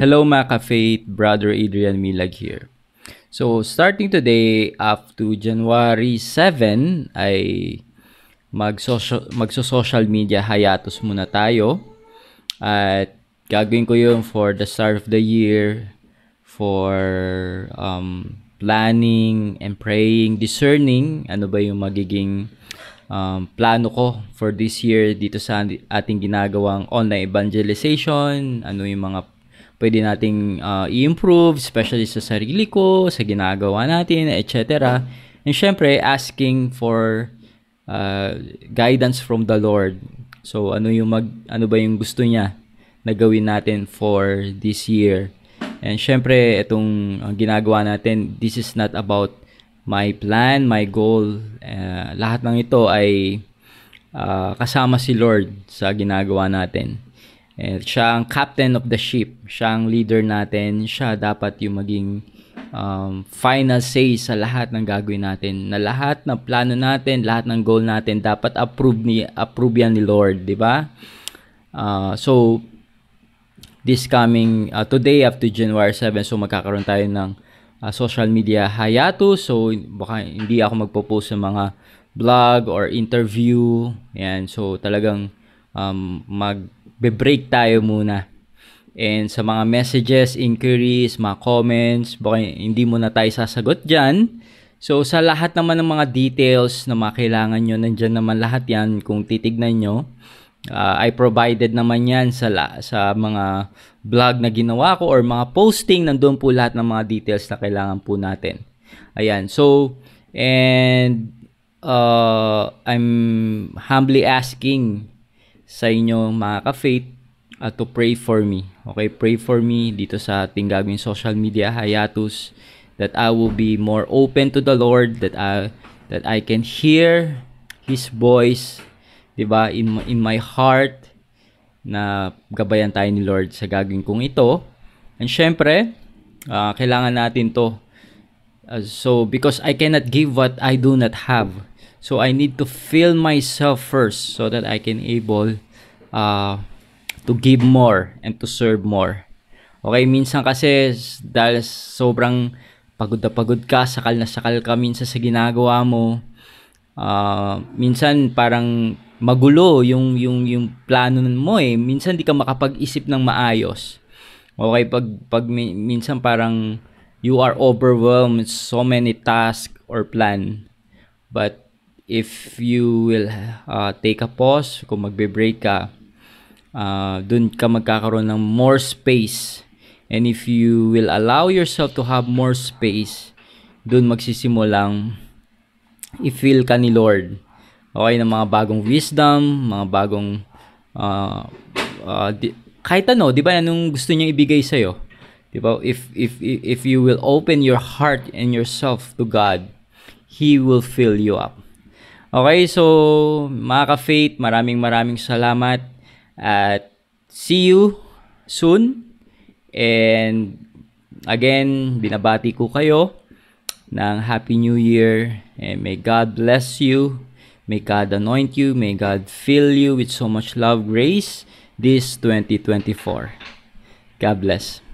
Hello mga faith Brother Adrian Milag here. So starting today up to January 7 ay magso-social, magso-social media hiatus muna tayo. At gagawin ko yun for the start of the year, for um, planning and praying, discerning ano ba yung magiging um, plano ko for this year dito sa ating ginagawang online evangelization, ano yung mga pwede nating uh, i-improve, especially sa sarili ko, sa ginagawa natin, etc. And syempre, asking for uh, guidance from the Lord. So ano yung mag ano ba yung gusto niya na gawin natin for this year. And syempre, itong uh, ginagawa natin, this is not about my plan, my goal. Uh, lahat ng ito ay uh, kasama si Lord sa ginagawa natin. Eh, siya ang captain of the ship. Siya ang leader natin. Siya dapat yung maging um, final say sa lahat ng gagawin natin. Na lahat ng plano natin, lahat ng goal natin, dapat approve, ni, approve yan ni Lord. Di ba? Uh, so, this coming uh, today up to January 7, so magkakaroon tayo ng uh, social media hayato. So, baka hindi ako magpo-post ng mga blog or interview. Yan. So, talagang um, mag be-break tayo muna. And sa mga messages, inquiries, mga comments, baka hindi muna tayo sasagot dyan. So sa lahat naman ng mga details na makailangan nyo, nandyan naman lahat yan kung titignan nyo. Uh, I provided naman yan sa, la, sa mga blog na ginawa ko or mga posting, nandun po lahat ng mga details na kailangan po natin. Ayan, so, and uh, I'm humbly asking sa inyo mga ka-faith uh, to pray for me. Okay, pray for me dito sa ating gagawin social media hiatus that I will be more open to the Lord, that I that I can hear His voice, 'di ba, in in my heart na gabayan tayo ni Lord sa gagawin kong ito. And syempre, uh, kailangan natin 'to. Uh, so because I cannot give what I do not have. So I need to fill myself first so that I can able uh, to give more and to serve more. Okay, minsan kasi dahil sobrang pagod na pagod ka, sakal na sakal ka minsan sa ginagawa mo. Uh, minsan parang magulo yung yung yung plano mo eh. Minsan di ka makapag-isip ng maayos. Okay, pag pag minsan parang you are overwhelmed with so many tasks or plan. But if you will uh, take a pause, kung magbe-break ka, uh, dun ka magkakaroon ng more space. And if you will allow yourself to have more space, dun magsisimulang i-feel ka ni Lord. Okay, ng mga bagong wisdom, mga bagong uh, uh, di, kahit ano, 'di ba? Anong gusto niyang ibigay sa iyo? 'Di ba? If if if you will open your heart and yourself to God, he will fill you up. Okay, so mga ka-faith, maraming maraming salamat at see you soon. And again, binabati ko kayo ng Happy New Year and may God bless you. May God anoint you. May God fill you with so much love, grace this 2024. God bless.